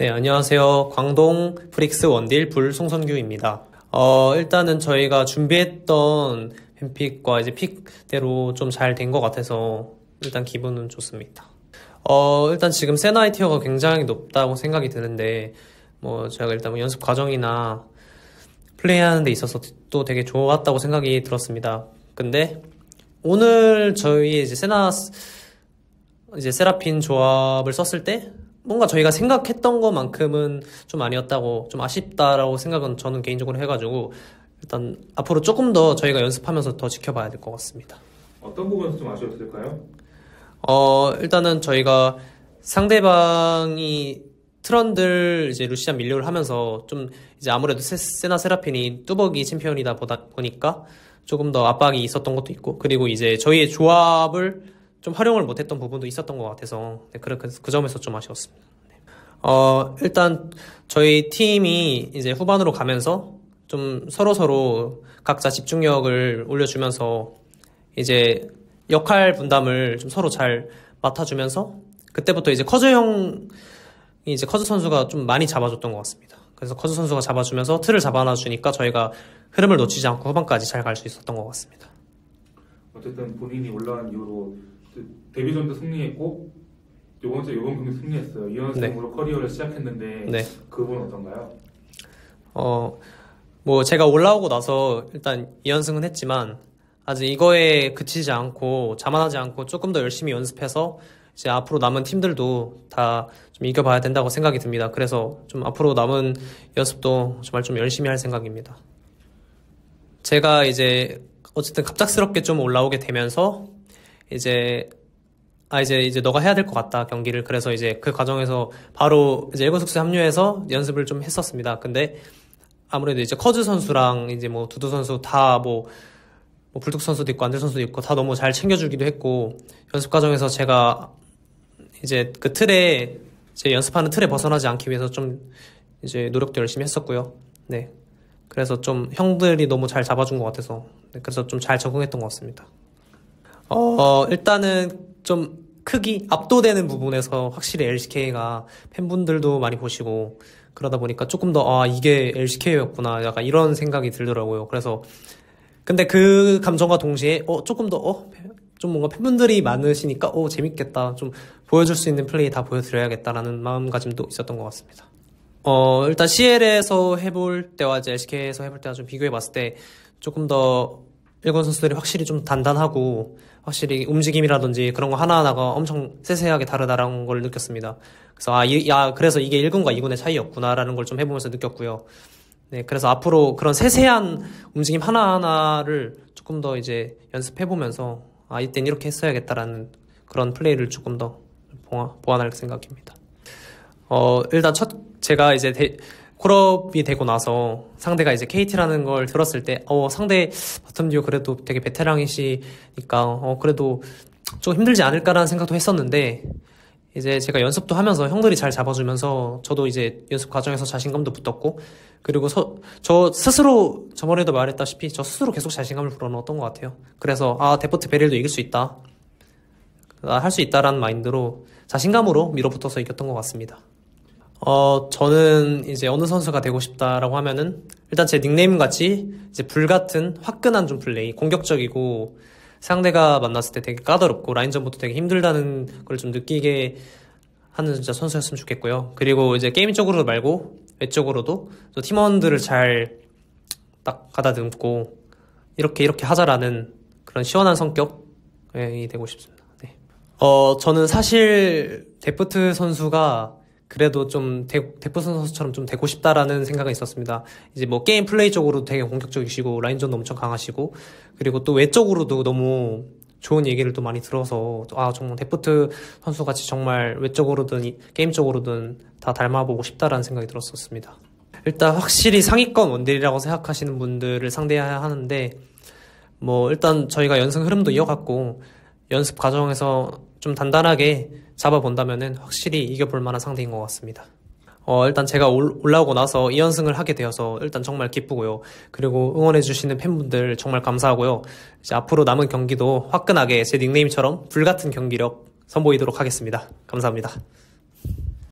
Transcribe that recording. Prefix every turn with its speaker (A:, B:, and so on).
A: 네, 안녕하세요. 광동 프릭스 원딜 불송선규입니다. 어, 일단은 저희가 준비했던 팬픽과 이제 픽대로 좀 잘 된 것 같아서 일단 기분은 좋습니다. 어, 일단 지금 세나이 티어가 굉장히 높다고 생각이 드는데, 뭐, 제가 일단 뭐 연습 과정이나 플레이하는 데 있어서 또 되게 좋았다고 생각이 들었습니다. 근데, 오늘 저희 이제 세나, 이제 세라핀 조합을 썼을 때, 뭔가 저희가 생각했던 것만큼은 좀 아니었다고 좀 아쉽다라고 생각은 저는 개인적으로 해가지고 일단 앞으로 조금 더 저희가 연습하면서 더 지켜봐야 될 것 같습니다. 어떤 부분에서 좀 아쉬웠을까요? 어 일단은 저희가 상대방이 트런들 이제 루시안 밀리를 하면서 좀 이제 아무래도 세, 나 세라핀이 뚜벅이 챔피언이다 보다 보니까 조금 더 압박이 있었던 것도 있고 그리고 이제 저희의 조합을 좀 활용을 못했던 부분도 있었던 것 같아서 네, 그, 그, 그 점에서 좀 아쉬웠습니다. 네. 어, 일단 저희 팀이 이제 후반으로 가면서 좀 서로 서로 각자 집중력을 올려주면서 이제 역할 분담을 좀 서로 잘 맡아주면서 그때부터 이제 커즈 형 이제 커즈 선수가 좀 많이 잡아줬던 것 같습니다. 그래서 커즈 선수가 잡아주면서 틀을 잡아놔주니까 저희가 흐름을 놓치지 않고 후반까지 잘 갈 수 있었던 것 같습니다. 어쨌든 본인이 올라간 이후로 데뷔전도 승리했고 요번 주 요번 경기 승리했어요. 이연승으로 네. 커리어를 시작했는데 네. 그분 어떤가요? 어, 뭐 제가 올라오고 나서 일단 이연승은 했지만 아직 이거에 그치지 않고 자만하지 않고 조금 더 열심히 연습해서 이제 앞으로 남은 팀들도 다 좀 이겨봐야 된다고 생각이 듭니다. 그래서 좀 앞으로 남은 연습도 정말 좀 열심히 할 생각입니다. 제가 이제 어쨌든 갑작스럽게 좀 올라오게 되면서 이제 아 이제 이제 너가 해야 될 것 같다 경기를 그래서 이제 그 과정에서 바로 이제 일곱 숙스 합류해서 연습을 좀 했었습니다. 근데 아무래도 이제 커즈 선수랑 이제 뭐 두두 선수 다뭐 뭐 불뚝 선수도 있고 안들 선수도 있고 다 너무 잘 챙겨주기도 했고 연습 과정에서 제가 이제 그 틀에 제 연습하는 틀에 벗어나지 않기 위해서 좀 이제 노력도 열심히 했었고요. 네. 그래서 좀 형들이 너무 잘 잡아준 것 같아서 네, 그래서 좀 잘 적응했던 것 같습니다. 어, 어, 일단은 좀 크기 압도되는 부분에서 확실히 LCK가 팬분들도 많이 보시고 그러다 보니까 조금 더 아 이게 LCK였구나 약간 이런 생각이 들더라고요. 그래서 근데 그 감정과 동시에 어 조금 더 어 좀 뭔가 팬분들이 많으시니까 어 재밌겠다 좀 보여줄 수 있는 플레이 다 보여드려야겠다라는 마음가짐도 있었던 것 같습니다. 어 일단 CL에서 해볼 때와 이제 LCK에서 해볼 때와 좀 비교해봤을 때 조금 더 일본 선수들이 확실히 좀 단단하고 확실히 움직임이라든지 그런 거 하나하나가 엄청 세세하게 다르다라는 걸 느꼈습니다. 그래서 아, 이, 야, 그래서 이게 1군과 2군의 차이였구나라는 걸 좀 해보면서 느꼈고요. 네, 그래서 앞으로 그런 세세한 움직임 하나하나를 조금 더 이제 연습해보면서 아, 이땐 이렇게 했어야겠다라는 그런 플레이를 조금 더 보완할 생각입니다. 어, 일단 첫, 제가 이제 데, 콜업이 되고 나서 상대가 이제 KT라는 걸 들었을 때, 어, 상대 바텀 듀오 그래도 되게 베테랑이시니까, 어, 그래도 좀 힘들지 않을까라는 생각도 했었는데, 이제 제가 연습도 하면서 형들이 잘 잡아주면서 저도 이제 연습 과정에서 자신감도 붙었고, 그리고 서, 저 스스로 저번에도 말했다시피 저 스스로 계속 자신감을 불어넣었던 것 같아요. 그래서, 아, 데포트 베릴도 이길 수 있다. 아, 할 수 있다라는 마인드로 자신감으로 밀어붙어서 이겼던 것 같습니다. 어, 저는 이제 어느 선수가 되고 싶다라고 하면은 일단 제 닉네임 같이 이제 불같은 화끈한 좀 플레이, 공격적이고 상대가 만났을 때 되게 까다롭고 라인전부터 되게 힘들다는 걸 좀 느끼게 하는 진짜 선수였으면 좋겠고요. 그리고 이제 게임쪽으로도 말고 외적으로도 팀원들을 잘딱 가다듬고 이렇게 이렇게 하자라는 그런 시원한 성격이 되고 싶습니다. 네. 어, 저는 사실 데프트 선수가 그래도 좀 데, 대포선 선수처럼 좀 되고 싶다라는 생각이 있었습니다. 이제 뭐 게임 플레이 쪽으로 되게 공격적이시고 라인전도 엄청 강하시고 그리고 또 외적으로도 너무 좋은 얘기를 또 많이 들어서 아 정말 데프트 선수 같이 정말 외적으로든 게임적으로든 다 닮아보고 싶다라는 생각이 들었었습니다. 일단 확실히 상위권 원딜이라고 생각하시는 분들을 상대해야 하는데 뭐 일단 저희가 연승 흐름도 이어갔고 연습 과정에서 좀 단단하게 잡아본다면 확실히 이겨볼 만한 상대인 것 같습니다. 어, 일단 제가 올라오고 나서 2연승을 하게 되어서 일단 정말 기쁘고요. 그리고 응원해주시는 팬분들 정말 감사하고요. 이제 앞으로 남은 경기도 화끈하게 제 닉네임처럼 불같은 경기력 선보이도록 하겠습니다. 감사합니다.